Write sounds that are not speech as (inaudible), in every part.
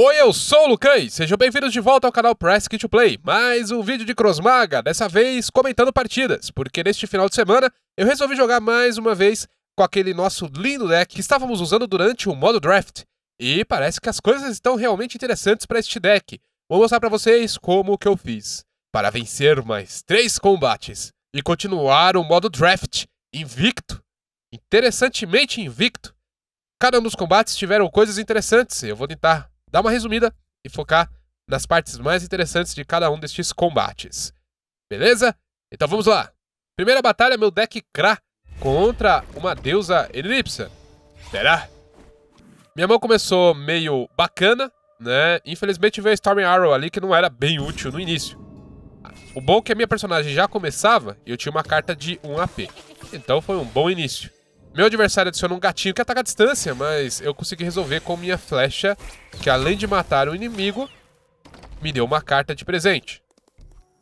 Oi, eu sou o Lucan e sejam bem-vindos de volta ao canal Press Kit to Play, mais um vídeo de Crossmaga, dessa vez comentando partidas, porque neste final de semana eu resolvi jogar mais uma vez com aquele nosso lindo deck que estávamos usando durante o modo draft, e parece que as coisas estão realmente interessantes para este deck. Vou mostrar para vocês como que eu fiz, para vencer mais três combates e continuar o modo draft invicto, interessantemente invicto. Cada um dos combates tiveram coisas interessantes, eu vou tentar dar uma resumida e focar nas partes mais interessantes de cada um destes combates. Beleza? Então vamos lá! Primeira batalha, meu deck Kra contra uma deusa Elipsa. Será? Minha mão começou meio bacana, né? Infelizmente veio Storm Arrow ali que não era bem útil no início. O bom é que a minha personagem já começava e eu tinha uma carta de 1 AP. Então foi um bom início. Meu adversário adiciona um gatinho que ataca a distância, mas eu consegui resolver com minha flecha, que além de matar o inimigo, me deu uma carta de presente.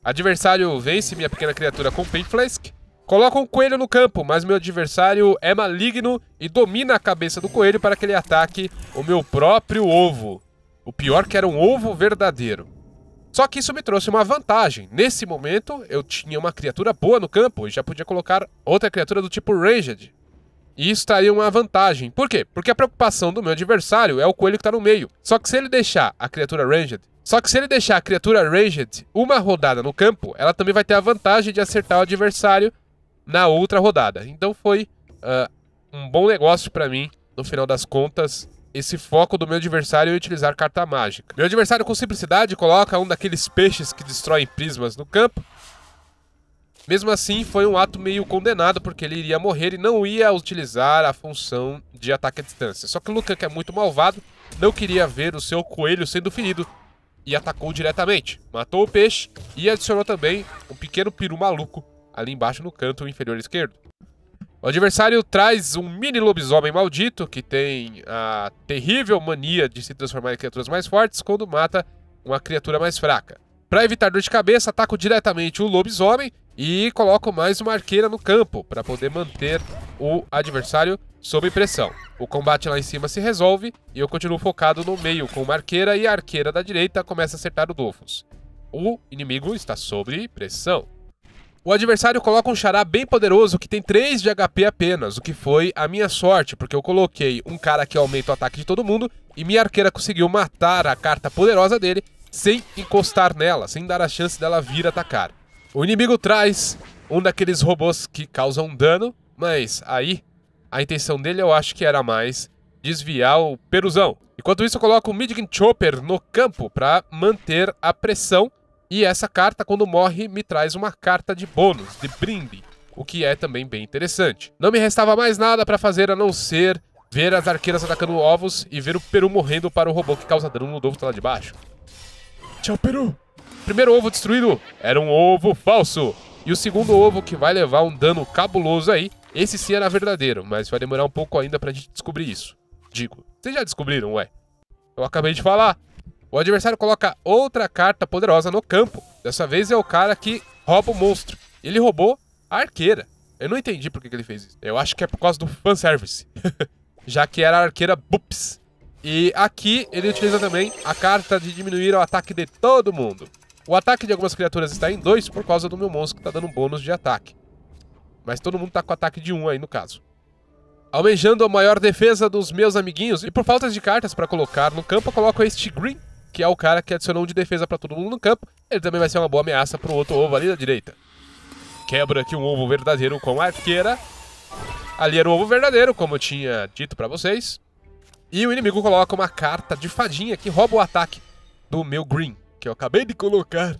Adversário vence minha pequena criatura com Pink Flask. Coloca um coelho no campo, mas meu adversário é maligno e domina a cabeça do coelho para que ele ataque o meu próprio ovo. O pior que era um ovo verdadeiro. Só que isso me trouxe uma vantagem. Nesse momento, eu tinha uma criatura boa no campo e já podia colocar outra criatura do tipo Ranged. E isso traria uma vantagem. Por quê? Porque a preocupação do meu adversário é o coelho que está no meio. Só que se ele deixar a criatura ranged só que se ele deixar a criatura Ranged uma rodada no campo, ela também vai ter a vantagem de acertar o adversário na outra rodada. Então foi uh, um bom negócio para mim, no final das contas, esse foco do meu adversário em utilizar carta mágica. Meu adversário, com simplicidade, coloca um daqueles peixes que destroem prismas no campo, mesmo assim, foi um ato meio condenado, porque ele iria morrer e não ia utilizar a função de ataque à distância. Só que Lucan, que é muito malvado, não queria ver o seu coelho sendo ferido e atacou diretamente. Matou o peixe e adicionou também um pequeno peru maluco ali embaixo no canto inferior esquerdo. O adversário traz um mini lobisomem maldito que tem a terrível mania de se transformar em criaturas mais fortes quando mata uma criatura mais fraca. Para evitar dor de cabeça, ataco diretamente o lobisomem e coloco mais uma arqueira no campo para poder manter o adversário sob pressão. O combate lá em cima se resolve e eu continuo focado no meio com uma arqueira e a arqueira da direita começa a acertar o Dofus. O inimigo está sob pressão. O adversário coloca um xará bem poderoso que tem 3 de HP apenas, o que foi a minha sorte, porque eu coloquei um cara que aumenta o ataque de todo mundo e minha arqueira conseguiu matar a carta poderosa dele sem encostar nela, sem dar a chance dela vir atacar. O inimigo traz um daqueles robôs que causam dano, mas aí a intenção dele eu acho que era mais desviar o Peruzão. Enquanto isso, eu coloco o Midgin Chopper no campo para manter a pressão. E essa carta, quando morre, me traz uma carta de bônus, de brinde, o que é também bem interessante. Não me restava mais nada para fazer a não ser ver as arqueiras atacando ovos e ver o Peru morrendo para o robô que causa dano no ovo lá de baixo. Tchau, Peru. Primeiro ovo destruído era um ovo falso. E o segundo ovo, que vai levar um dano cabuloso aí, esse sim era verdadeiro, mas vai demorar um pouco ainda pra gente descobrir isso. Digo, vocês já descobriram, ué? Eu acabei de falar. O adversário coloca outra carta poderosa no campo. Dessa vez é o cara que rouba o monstro. Ele roubou a arqueira. Eu não entendi por que ele fez isso. Eu acho que é por causa do fanservice. (laughs) Já que era a arqueira Bups. E aqui ele utiliza também a carta de diminuir o ataque de todo mundo. O ataque de algumas criaturas está em 2 por causa do meu monstro que está dando um bônus de ataque. Mas todo mundo está com ataque de 1 um aí no caso. Almejando a maior defesa dos meus amiguinhos, e por falta de cartas para colocar no campo, eu coloco este Green, que é o cara que adicionou um de defesa para todo mundo no campo. Ele também vai ser uma boa ameaça para o outro ovo ali da direita. Quebra aqui um ovo verdadeiro com a arqueira. Ali era o ovo verdadeiro, como eu tinha dito para vocês. E o inimigo coloca uma carta de fadinha que rouba o ataque do meu Green, que eu acabei de colocar.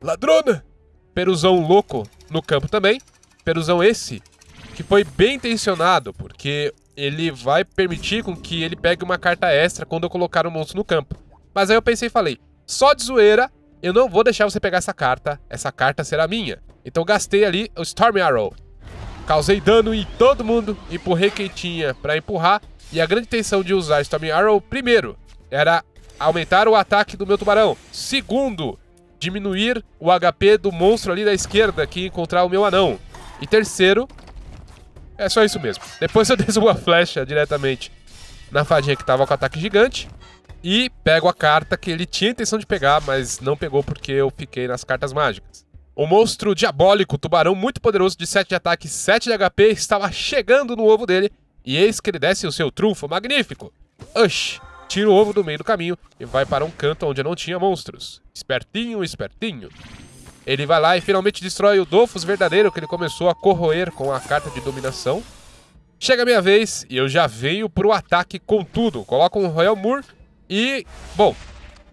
Ladrona! Peruzão louco no campo também. Peruzão esse, que foi bem intencionado, porque ele vai permitir com que ele pegue uma carta extra quando eu colocar o um monstro no campo. Mas aí eu pensei e falei, só de zoeira, eu não vou deixar você pegar essa carta, essa carta será minha. Então gastei ali o Storm Arrow. Causei dano em todo mundo, empurrei quem tinha pra empurrar, e a grande intenção de usar Storm Arrow, primeiro, era aumentar o ataque do meu tubarão. Segundo, diminuir o HP do monstro ali da esquerda que encontrar o meu anão. E terceiro, é só isso mesmo. Depois (laughs) eu desço uma flecha diretamente na fadinha que tava com ataque gigante e pego a carta que ele tinha intenção de pegar, mas não pegou porque eu fiquei nas cartas mágicas. O monstro diabólico, tubarão muito poderoso de 7 de ataque e 7 de HP, estava chegando no ovo dele e eis que ele desce o seu trunfo magnífico. Ush! Tira o ovo do meio do caminho e vai para um canto onde não tinha monstros. Espertinho, espertinho. Ele vai lá e finalmente destrói o Dofus verdadeiro que ele começou a corroer com a carta de dominação. Chega a minha vez e eu já venho pro ataque com tudo. Coloca um Royal Moor e. Bom,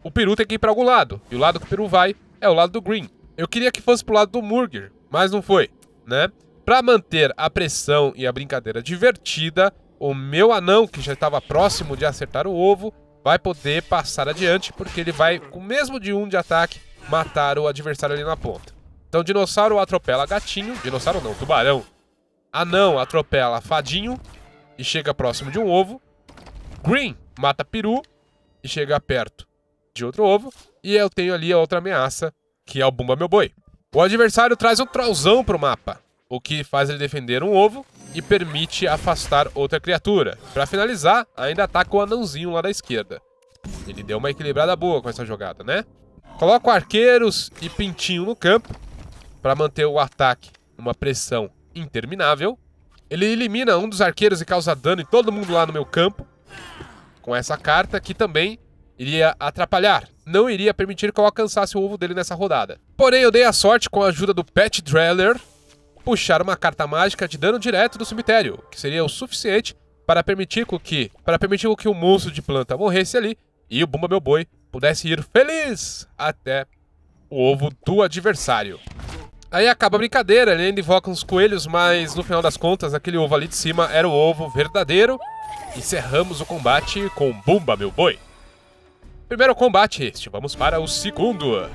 o Peru tem que ir pra algum lado. E o lado que o Peru vai é o lado do Green. Eu queria que fosse pro lado do Murger, mas não foi, né? Para manter a pressão e a brincadeira divertida, o meu anão, que já estava próximo de acertar o ovo, vai poder passar adiante, porque ele vai, com o mesmo de um de ataque, matar o adversário ali na ponta. Então, dinossauro atropela gatinho. Dinossauro não, tubarão. Anão atropela fadinho e chega próximo de um ovo. Green mata peru e chega perto de outro ovo. E eu tenho ali a outra ameaça, que é o Bumba Meu Boi. O adversário traz um trollzão pro mapa o que faz ele defender um ovo e permite afastar outra criatura. Para finalizar, ainda ataca o anãozinho lá da esquerda. Ele deu uma equilibrada boa com essa jogada, né? Coloco arqueiros e pintinho no campo para manter o ataque numa pressão interminável. Ele elimina um dos arqueiros e causa dano em todo mundo lá no meu campo. Com essa carta que também iria atrapalhar. Não iria permitir que eu alcançasse o ovo dele nessa rodada. Porém, eu dei a sorte com a ajuda do Pet Dreller, puxar uma carta mágica de dano direto do cemitério, que seria o suficiente para permitir que, para permitir que o monstro de planta morresse ali e o Bumba Meu Boi pudesse ir feliz até o ovo do adversário. Aí acaba a brincadeira, ele ainda invoca uns coelhos, mas no final das contas, aquele ovo ali de cima era o ovo verdadeiro. Encerramos o combate com Bumba Meu Boi. Primeiro combate este, vamos para o segundo.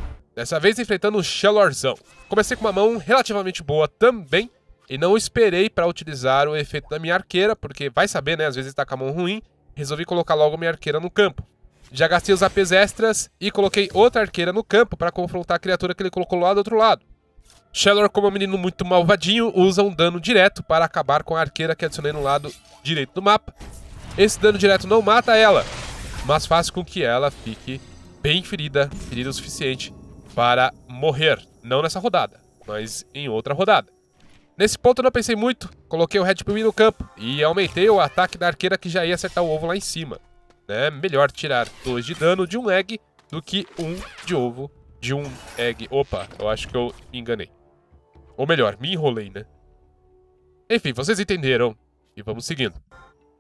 Dessa vez enfrentando o Shellorzão. Comecei com uma mão relativamente boa também. E não esperei para utilizar o efeito da minha arqueira, porque vai saber, né? Às vezes tá com a mão ruim. Resolvi colocar logo minha arqueira no campo. Já gastei os APs extras e coloquei outra arqueira no campo para confrontar a criatura que ele colocou lá do outro lado. Shellor, como é um menino muito malvadinho, usa um dano direto para acabar com a arqueira que adicionei no lado direito do mapa. Esse dano direto não mata ela, mas faz com que ela fique bem ferida, ferida o suficiente para morrer. Não nessa rodada, mas em outra rodada. Nesse ponto eu não pensei muito, coloquei o Red Pill no campo e aumentei o ataque da arqueira que já ia acertar o ovo lá em cima. É melhor tirar 2 de dano de um egg do que um de ovo de um egg. Opa, eu acho que eu enganei. Ou melhor, me enrolei, né? Enfim, vocês entenderam. E vamos seguindo.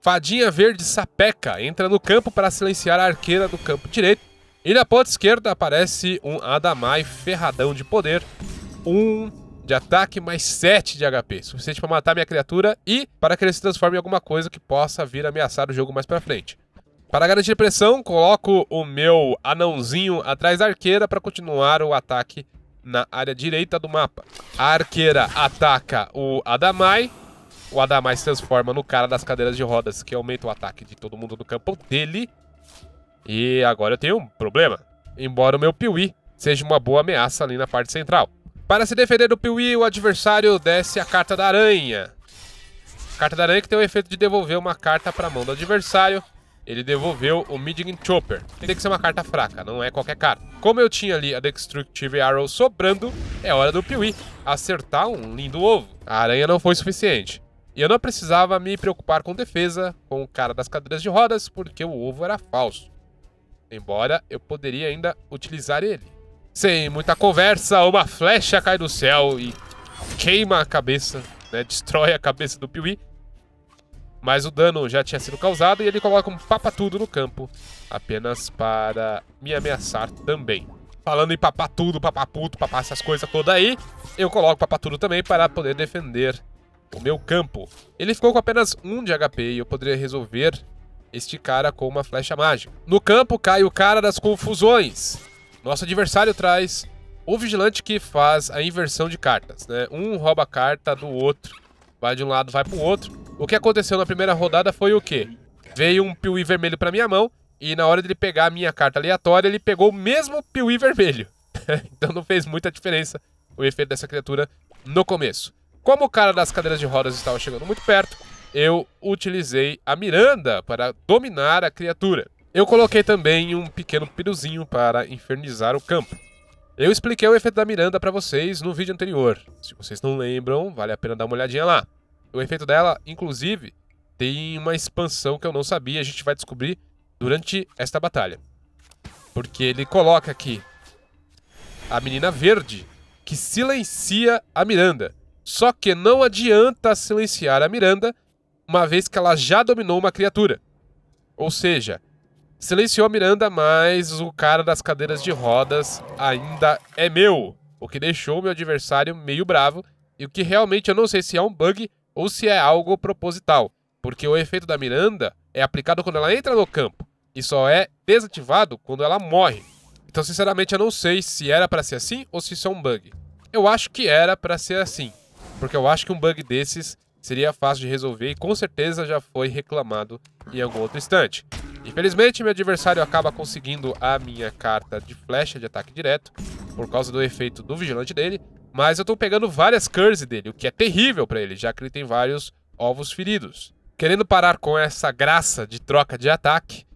Fadinha Verde Sapeca entra no campo para silenciar a arqueira do campo direito e na ponta esquerda aparece um Adamai ferradão de poder, um de ataque mais 7 de HP, suficiente para matar minha criatura e para que ele se transforme em alguma coisa que possa vir ameaçar o jogo mais para frente. Para garantir pressão, coloco o meu anãozinho atrás da arqueira para continuar o ataque na área direita do mapa. A arqueira ataca o Adamai. O Adamai se transforma no cara das cadeiras de rodas, que aumenta o ataque de todo mundo no campo dele. E agora eu tenho um problema. Embora o meu Piuí seja uma boa ameaça ali na parte central. Para se defender do Piuí, o adversário desce a carta da aranha. Carta da aranha que tem o efeito de devolver uma carta para a mão do adversário. Ele devolveu o Midian Chopper. Tem que ser uma carta fraca, não é qualquer carta. Como eu tinha ali a Destructive Arrow sobrando, é hora do Piuí acertar um lindo ovo. A aranha não foi suficiente. E eu não precisava me preocupar com defesa, com o cara das cadeiras de rodas, porque o ovo era falso embora eu poderia ainda utilizar ele. Sem muita conversa, uma flecha cai do céu e queima a cabeça, né? Destrói a cabeça do Piuí. Mas o dano já tinha sido causado e ele coloca um papatudo no campo. Apenas para me ameaçar também. Falando em papatudo, papaputo, papa essas coisas todas aí, eu coloco papatudo também para poder defender o meu campo. Ele ficou com apenas 1 de HP e eu poderia resolver este cara com uma flecha mágica. No campo cai o cara das confusões. Nosso adversário traz o vigilante que faz a inversão de cartas, né? Um rouba a carta do outro, vai de um lado, vai para o outro. O que aconteceu na primeira rodada foi o quê? Veio um piuí vermelho para minha mão e na hora dele pegar a minha carta aleatória, ele pegou o mesmo piuí vermelho. (laughs) então não fez muita diferença o efeito dessa criatura no começo. Como o cara das cadeiras de rodas estava chegando muito perto, eu utilizei a Miranda para dominar a criatura. Eu coloquei também um pequeno piruzinho para infernizar o campo. Eu expliquei o efeito da Miranda para vocês no vídeo anterior. Se vocês não lembram, vale a pena dar uma olhadinha lá. O efeito dela, inclusive, tem uma expansão que eu não sabia, a gente vai descobrir durante esta batalha. Porque ele coloca aqui a menina verde que silencia a Miranda. Só que não adianta silenciar a Miranda uma vez que ela já dominou uma criatura. Ou seja, silenciou Miranda, mas o cara das cadeiras de rodas ainda é meu, o que deixou meu adversário meio bravo e o que realmente eu não sei se é um bug ou se é algo proposital, porque o efeito da Miranda é aplicado quando ela entra no campo e só é desativado quando ela morre. Então, sinceramente, eu não sei se era para ser assim ou se isso é um bug. Eu acho que era para ser assim, porque eu acho que um bug desses Seria fácil de resolver e com certeza já foi reclamado em algum outro instante. Infelizmente, meu adversário acaba conseguindo a minha carta de flecha de ataque direto, por causa do efeito do vigilante dele, mas eu tô pegando várias curse dele, o que é terrível para ele, já que ele tem vários ovos feridos. Querendo parar com essa graça de troca de ataque,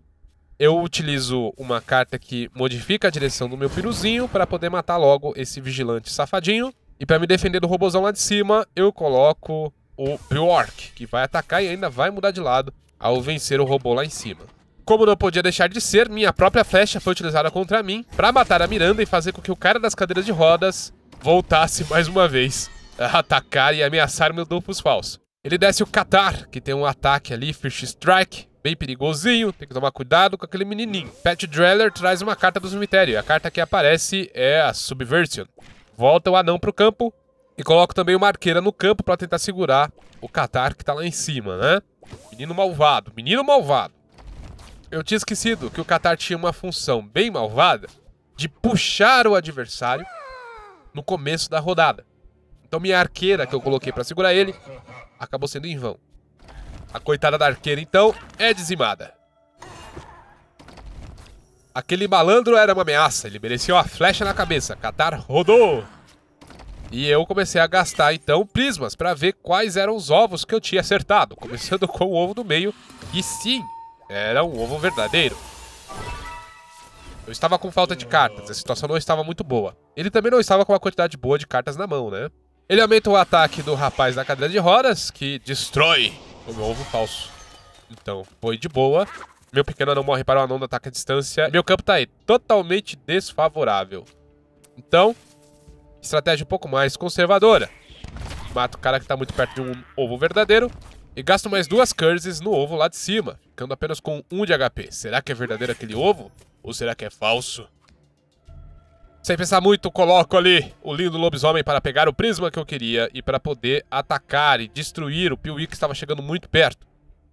eu utilizo uma carta que modifica a direção do meu piruzinho para poder matar logo esse vigilante safadinho. E para me defender do robozão lá de cima, eu coloco o Bjork, que vai atacar e ainda vai mudar de lado ao vencer o robô lá em cima. Como não podia deixar de ser, minha própria flecha foi utilizada contra mim para matar a Miranda e fazer com que o cara das cadeiras de rodas voltasse (laughs) mais uma vez a atacar e ameaçar meu duplos falso. Ele desce o Qatar, que tem um ataque ali, Fish Strike, bem perigosinho, tem que tomar cuidado com aquele menininho. Pet Dreller traz uma carta do cemitério, a carta que aparece é a Subversion. Volta o anão pro campo, e coloco também o arqueira no campo para tentar segurar o Qatar que está lá em cima, né? Menino malvado, menino malvado. Eu tinha esquecido que o Qatar tinha uma função bem malvada de puxar o adversário no começo da rodada. Então minha arqueira que eu coloquei para segurar ele acabou sendo em vão. A coitada da arqueira, então, é dizimada. Aquele malandro era uma ameaça, ele mereceu a flecha na cabeça. Qatar rodou! E eu comecei a gastar então prismas para ver quais eram os ovos que eu tinha acertado, começando (laughs) com o ovo do meio, que sim, era um ovo verdadeiro. Eu estava com falta de cartas, a situação não estava muito boa. Ele também não estava com uma quantidade boa de cartas na mão, né? Ele aumenta o ataque do rapaz da cadeira de rodas, que destrói o meu ovo falso. Então, foi de boa. Meu pequeno não morre para o anão do ataque à distância. Meu campo tá aí, totalmente desfavorável. Então, Estratégia um pouco mais conservadora. Mato o cara que está muito perto de um ovo verdadeiro. E gasto mais duas curses no ovo lá de cima, ficando apenas com um de HP. Será que é verdadeiro aquele ovo? Ou será que é falso? Sem pensar muito, coloco ali o lindo lobisomem para pegar o prisma que eu queria e para poder atacar e destruir o Piuí que estava chegando muito perto.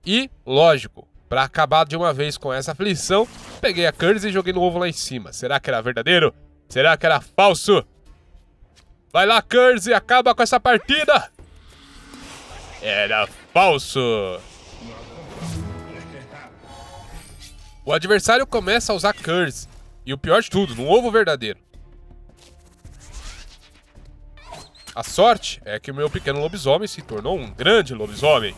E, lógico, para acabar de uma vez com essa aflição, peguei a curse e joguei no ovo lá em cima. Será que era verdadeiro? Será que era falso? Vai lá, Curse, e acaba com essa partida! Era falso! O adversário começa a usar Curse. E o pior de tudo, num ovo verdadeiro. A sorte é que o meu pequeno lobisomem se tornou um grande lobisomem.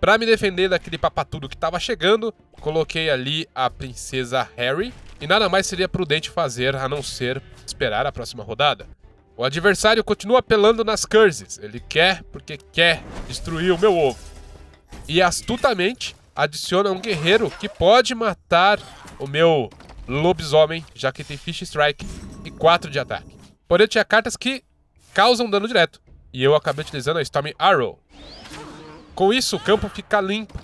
Para me defender daquele papatudo que estava chegando, coloquei ali a princesa Harry, e nada mais seria prudente fazer a não ser esperar a próxima rodada. O adversário continua apelando nas curses. Ele quer porque quer destruir o meu ovo. E astutamente adiciona um guerreiro que pode matar o meu lobisomem, já que tem Fish Strike e 4 de ataque. Porém, tinha cartas que causam dano direto. E eu acabei utilizando a Storm Arrow. Com isso, o campo fica limpo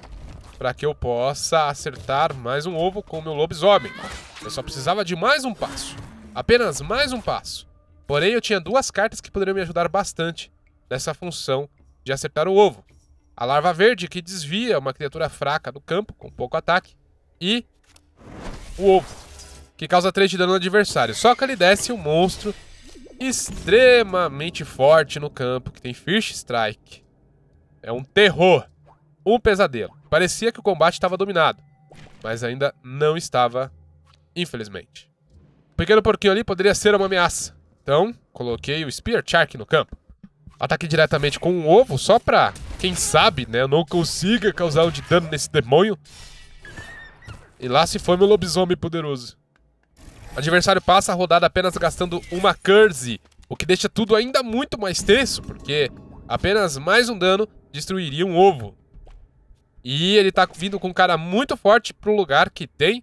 para que eu possa acertar mais um ovo com o meu lobisomem. Eu só precisava de mais um passo. Apenas mais um passo. Porém, eu tinha duas cartas que poderiam me ajudar bastante nessa função de acertar o ovo. A larva verde, que desvia uma criatura fraca do campo, com pouco ataque, e o ovo, que causa 3 de dano no adversário. Só que ele desce um monstro extremamente forte no campo, que tem First Strike. É um terror, um pesadelo. Parecia que o combate estava dominado, mas ainda não estava, infelizmente. O pequeno porquinho ali poderia ser uma ameaça, então, coloquei o Spear Shark no campo. Ataque diretamente com um ovo, só pra, quem sabe, né, não consiga causar um de dano nesse demônio. E lá se foi meu lobisomem poderoso. O adversário passa a rodada apenas gastando uma Curse, o que deixa tudo ainda muito mais tenso, porque apenas mais um dano destruiria um ovo. E ele tá vindo com um cara muito forte pro lugar que tem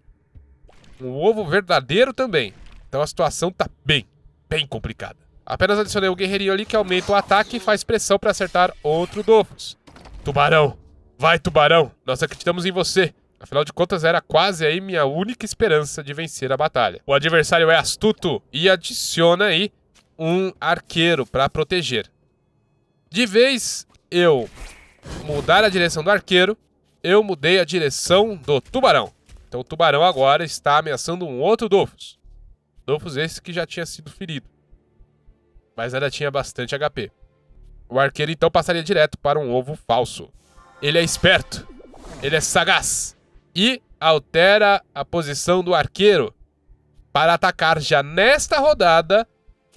um ovo verdadeiro também. Então a situação tá bem bem complicada. Apenas adicionei o um guerreirinho ali que aumenta o ataque e faz pressão para acertar outro Dofus. Tubarão! Vai, tubarão! Nós acreditamos em você! Afinal de contas, era quase aí minha única esperança de vencer a batalha. O adversário é astuto e adiciona aí um arqueiro para proteger. De vez eu mudar a direção do arqueiro, eu mudei a direção do tubarão. Então o tubarão agora está ameaçando um outro Dofus. Rodolfo esse que já tinha sido ferido, mas ainda tinha bastante HP. O arqueiro então passaria direto para um ovo falso. Ele é esperto, ele é sagaz e altera a posição do arqueiro para atacar já nesta rodada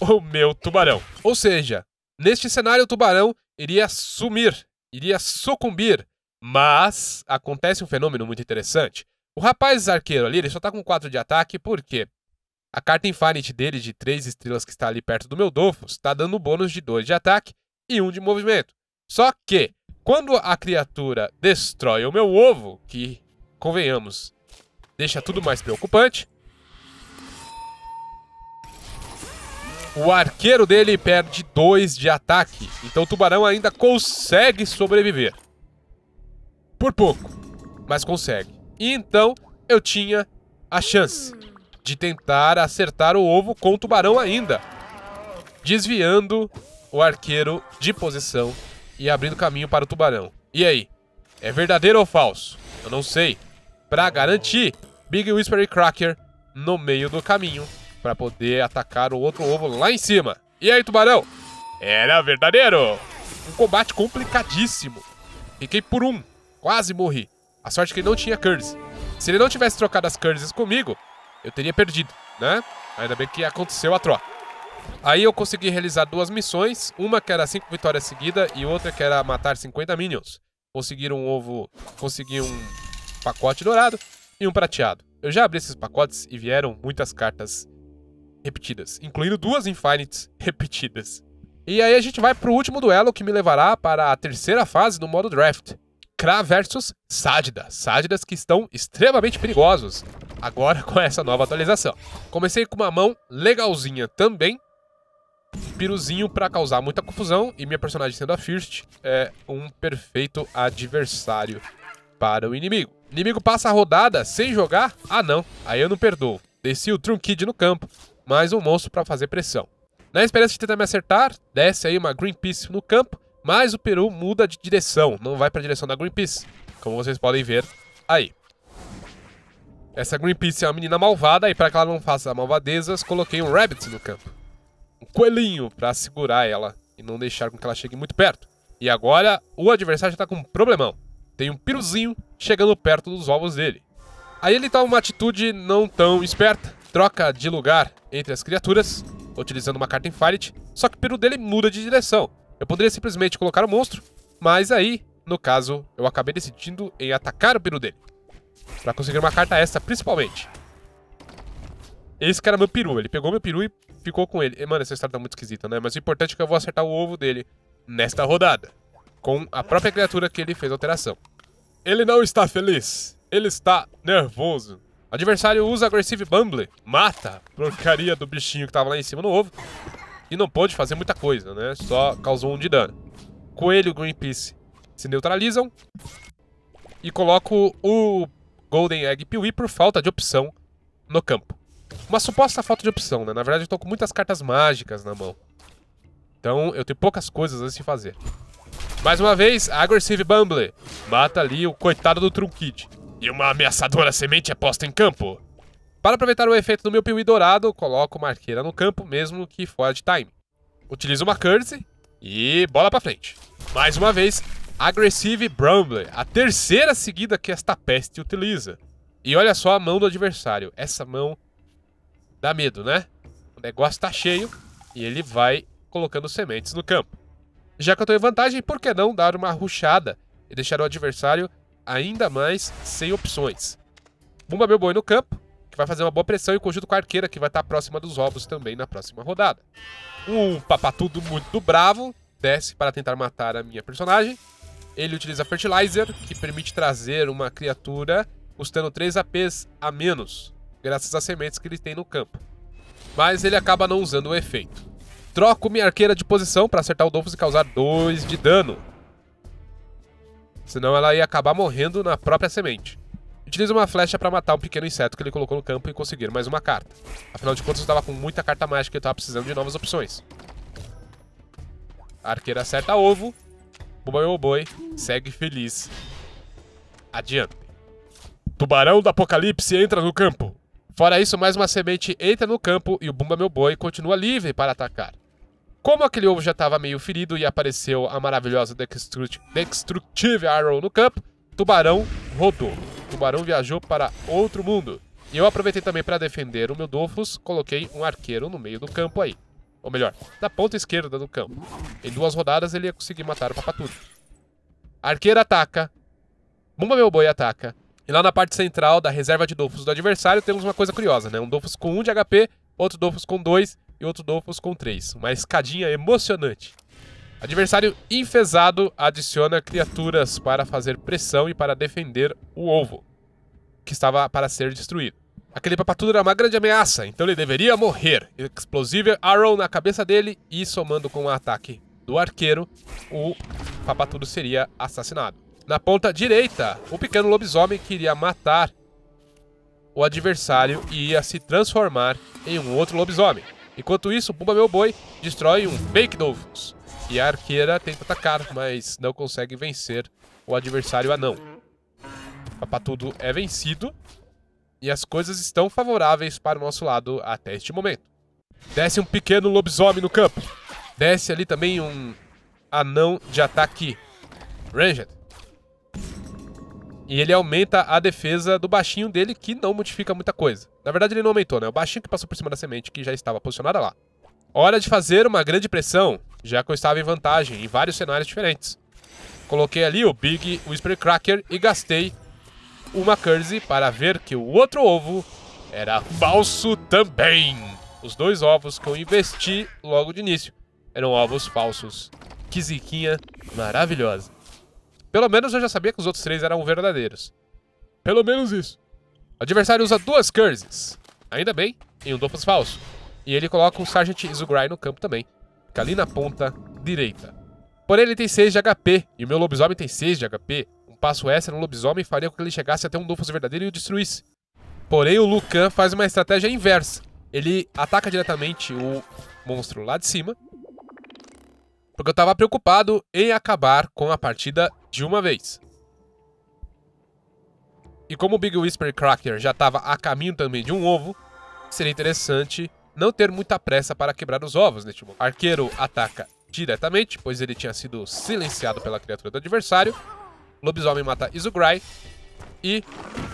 o meu tubarão. Ou seja, neste cenário o tubarão iria sumir, iria sucumbir, mas acontece um fenômeno muito interessante. O rapaz arqueiro ali, ele só tá com 4 de ataque, por quê? A carta Infinite dele de 3 estrelas que está ali perto do meu dofus está dando bônus de 2 de ataque e 1 um de movimento. Só que, quando a criatura destrói o meu ovo, que, convenhamos, deixa tudo mais preocupante, o arqueiro dele perde 2 de ataque. Então o tubarão ainda consegue sobreviver. Por pouco, mas consegue. E então eu tinha a chance de tentar acertar o ovo com o tubarão ainda, desviando o arqueiro de posição e abrindo caminho para o tubarão. E aí? É verdadeiro ou falso? Eu não sei. Para garantir, Big Whisper e Cracker no meio do caminho para poder atacar o outro ovo lá em cima. E aí, tubarão? Era verdadeiro! Um combate complicadíssimo. Fiquei por um. Quase morri. A sorte é que ele não tinha curse. Se ele não tivesse trocado as curses comigo, eu teria perdido, né? Ainda bem que aconteceu a troca. Aí eu consegui realizar duas missões, uma que era 5 vitórias seguidas e outra que era matar 50 minions. Conseguir um ovo, consegui um pacote dourado e um prateado. Eu já abri esses pacotes e vieram muitas cartas repetidas, incluindo duas infinites (laughs) repetidas. E aí a gente vai pro último duelo que me levará para a terceira fase do modo draft. Kra versus Sádida. Sádidas que estão extremamente perigosos agora com essa nova atualização. Comecei com uma mão legalzinha também, piruzinho para causar muita confusão e minha personagem sendo a First é um perfeito adversário para o inimigo. O inimigo passa a rodada sem jogar? Ah não, aí eu não perdoo. Desci o Trunkid no campo, mais um monstro para fazer pressão. Na esperança de tentar me acertar, desce aí uma Greenpeace no campo, mas o Peru muda de direção, não vai para a direção da Greenpeace, como vocês podem ver aí. Essa Greenpeace é uma menina malvada e para que ela não faça malvadezas, coloquei um rabbit no campo. Um coelhinho para segurar ela e não deixar com que ela chegue muito perto. E agora o adversário já tá com um problemão. Tem um piruzinho chegando perto dos ovos dele. Aí ele toma uma atitude não tão esperta, troca de lugar entre as criaturas, utilizando uma carta em Fight, só que o peru dele muda de direção. Eu poderia simplesmente colocar o monstro, mas aí, no caso, eu acabei decidindo em atacar o peru dele. Você vai conseguir uma carta extra, principalmente. Esse cara é meu peru. Ele pegou meu peru e ficou com ele. Mano, essa história tá muito esquisita, né? Mas o importante é que eu vou acertar o ovo dele nesta rodada. Com a própria criatura que ele fez alteração. Ele não está feliz. Ele está nervoso. O adversário usa Aggressive Bumble. Mata a porcaria do bichinho que tava lá em cima no ovo. E não pôde fazer muita coisa, né? Só causou um de dano. Coelho Greenpeace se neutralizam. E coloco o Golden Egg Piwi por falta de opção no campo. Uma suposta falta de opção, né? Na verdade, eu tô com muitas cartas mágicas na mão. Então, eu tenho poucas coisas a se fazer. Mais uma vez, Aggressive Bumble mata ali o coitado do Trunkid. E uma ameaçadora semente é posta em campo. Para aproveitar o efeito do meu Piuí dourado, coloco uma arqueira no campo, mesmo que fora de time. Utilizo uma Curse e bola pra frente. Mais uma vez, Aggressive Brumble, a terceira seguida que esta peste utiliza. E olha só a mão do adversário. Essa mão dá medo, né? O negócio tá cheio e ele vai colocando sementes no campo. Já que eu tô em vantagem, por que não dar uma ruchada e deixar o adversário ainda mais sem opções? Bumba meu boi no campo, que vai fazer uma boa pressão, e conjunto com a arqueira, que vai estar tá próxima dos ovos também na próxima rodada. Um papatudo muito bravo desce para tentar matar a minha personagem. Ele utiliza Fertilizer, que permite trazer uma criatura custando 3 APs a menos, graças às sementes que ele tem no campo. Mas ele acaba não usando o efeito. Troco minha arqueira de posição para acertar o Dolphus e causar 2 de dano. Senão ela ia acabar morrendo na própria semente. Utiliza uma flecha para matar um pequeno inseto que ele colocou no campo e conseguir mais uma carta. Afinal de contas, eu estava com muita carta mágica e eu estava precisando de novas opções. A arqueira acerta ovo Bumba meu Boi segue feliz. Adiante. Tubarão do Apocalipse entra no campo. Fora isso, mais uma semente entra no campo e o Bumba Meu Boi continua livre para atacar. Como aquele ovo já estava meio ferido e apareceu a maravilhosa Destruct Destructive Arrow no campo, Tubarão rodou. Tubarão viajou para outro mundo. E eu aproveitei também para defender o meu Dofus, coloquei um arqueiro no meio do campo aí. Ou melhor, da ponta esquerda do campo. Em duas rodadas ele ia conseguir matar o Papatudo. Arqueira ataca. Bumba Meu Boi ataca. E lá na parte central da reserva de Dolphus do adversário temos uma coisa curiosa, né? Um Dolphus com 1 de HP, outro Dolphus com 2 e outro Dolphus com 3. Uma escadinha emocionante. Adversário enfesado adiciona criaturas para fazer pressão e para defender o ovo, que estava para ser destruído. Aquele Papatudo era uma grande ameaça, então ele deveria morrer. Explosive Arrow na cabeça dele e somando com o ataque do arqueiro, o Papatudo seria assassinado. Na ponta direita, o pequeno lobisomem queria matar o adversário e ia se transformar em um outro lobisomem. Enquanto isso, Bumba Meu Boi destrói um Fake Novus. E a arqueira tenta atacar, mas não consegue vencer o adversário anão. Papatudo é vencido e as coisas estão favoráveis para o nosso lado até este momento. Desce um pequeno lobisomem no campo. Desce ali também um anão de ataque ranged. E ele aumenta a defesa do baixinho dele, que não modifica muita coisa. Na verdade, ele não aumentou, né? O baixinho que passou por cima da semente, que já estava posicionada lá. Hora de fazer uma grande pressão, já que eu estava em vantagem em vários cenários diferentes. Coloquei ali o Big Whisper Cracker e gastei uma Curse para ver que o outro ovo era falso também. Os dois ovos que eu investi logo de início eram ovos falsos. Que ziquinha maravilhosa. Pelo menos eu já sabia que os outros três eram verdadeiros. Pelo menos isso. O adversário usa duas curses. Ainda bem, em um Dofus falso. E ele coloca o Sargent Izugrai no campo também. Fica ali na ponta direita. Porém, ele tem 6 de HP e o meu lobisomem tem 6 de HP passo extra no lobisomem faria com que ele chegasse até um Dofus verdadeiro e o destruísse. Porém, o Lucan faz uma estratégia inversa. Ele ataca diretamente o monstro lá de cima, porque eu estava preocupado em acabar com a partida de uma vez. E como o Big Whisper Cracker já estava a caminho também de um ovo, seria interessante não ter muita pressa para quebrar os ovos neste momento. Arqueiro ataca diretamente, pois ele tinha sido silenciado pela criatura do adversário lobisomem mata Izugrai e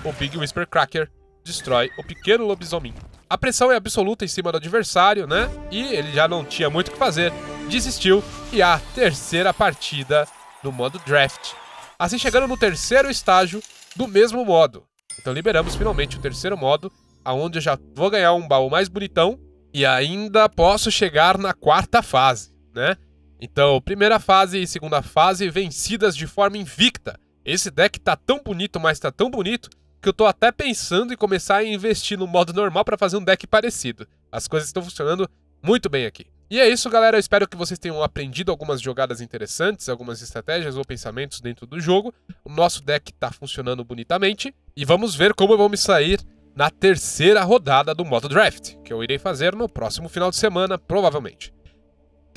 o Big Whisper Cracker destrói o pequeno lobisomem. A pressão é absoluta em cima do adversário, né? E ele já não tinha muito o que fazer, desistiu e a terceira partida no modo draft. Assim chegando no terceiro estágio do mesmo modo. Então liberamos finalmente o terceiro modo, aonde eu já vou ganhar um baú mais bonitão e ainda posso chegar na quarta fase, né? Então, primeira fase e segunda fase vencidas de forma invicta. Esse deck tá tão bonito, mas tá tão bonito, que eu tô até pensando em começar a investir no modo normal para fazer um deck parecido. As coisas estão funcionando muito bem aqui. E é isso, galera. Eu espero que vocês tenham aprendido algumas jogadas interessantes, algumas estratégias ou pensamentos dentro do jogo. O nosso deck tá funcionando bonitamente. E vamos ver como eu vou me sair na terceira rodada do modo draft, que eu irei fazer no próximo final de semana, provavelmente.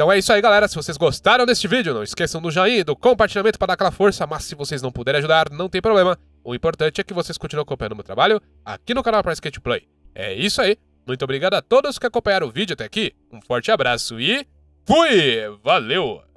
Então é isso aí, galera. Se vocês gostaram deste vídeo, não esqueçam do joinha e do compartilhamento para dar aquela força. Mas se vocês não puderem ajudar, não tem problema. O importante é que vocês continuem acompanhando o meu trabalho aqui no canal para Skate Play. É isso aí. Muito obrigado a todos que acompanharam o vídeo até aqui. Um forte abraço e fui! Valeu!